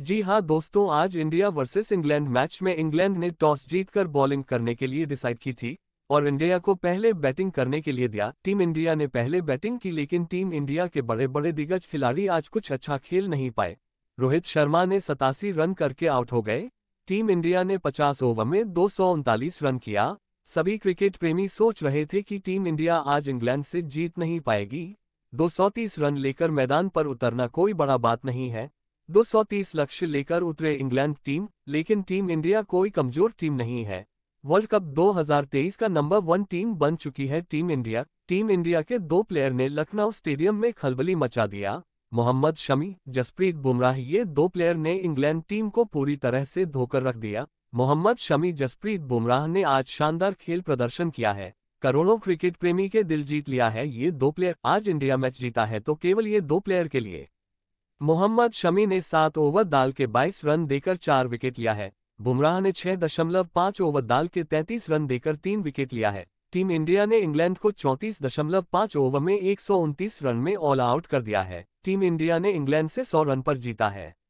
जी हाँ दोस्तों आज इंडिया वर्सेस इंग्लैंड मैच में इंग्लैंड ने टॉस जीतकर बॉलिंग करने के लिए डिसाइड की थी और इंडिया को पहले बैटिंग करने के लिए दिया टीम इंडिया ने पहले बैटिंग की लेकिन टीम इंडिया के बड़े बड़े दिग्गज खिलाड़ी आज कुछ अच्छा खेल नहीं पाए रोहित शर्मा ने सतासी रन करके आउट हो गए टीम इंडिया ने पचास ओवर में दो रन किया सभी क्रिकेट प्रेमी सोच रहे थे कि टीम इंडिया आज इंग्लैंड से जीत नहीं पाएगी 230 रन लेकर मैदान पर उतरना कोई बड़ा बात नहीं है 230 लक्ष्य लेकर उतरे इंग्लैंड टीम लेकिन टीम इंडिया कोई कमजोर टीम नहीं है वर्ल्ड कप 2023 का नंबर वन टीम बन चुकी है टीम इंडिया टीम इंडिया के दो प्लेयर ने लखनऊ स्टेडियम में खलबली मचा दिया मोहम्मद शमी जसप्रीत बुमराह ये दो प्लेयर ने इंग्लैंड टीम को पूरी तरह से धोकर रख दिया मोहम्मद शमी जसप्रीत बुमराह ने आज शानदार खेल प्रदर्शन किया है करोड़ों क्रिकेट प्रेमी के दिल जीत लिया है ये दो प्लेयर आज इंडिया मैच जीता है तो केवल ये दो प्लेयर के लिए मोहम्मद शमी ने सात ओवर दाल के 22 रन देकर चार विकेट लिया है बुमराह ने छह दशमलव पाँच ओवर दाल के 33 रन देकर तीन विकेट लिया है टीम इंडिया ने इंग्लैंड को चौंतीस दशमलव पांच ओवर में एक रन में ऑल आउट कर दिया है टीम इंडिया ने इंग्लैंड से 100 रन पर जीता है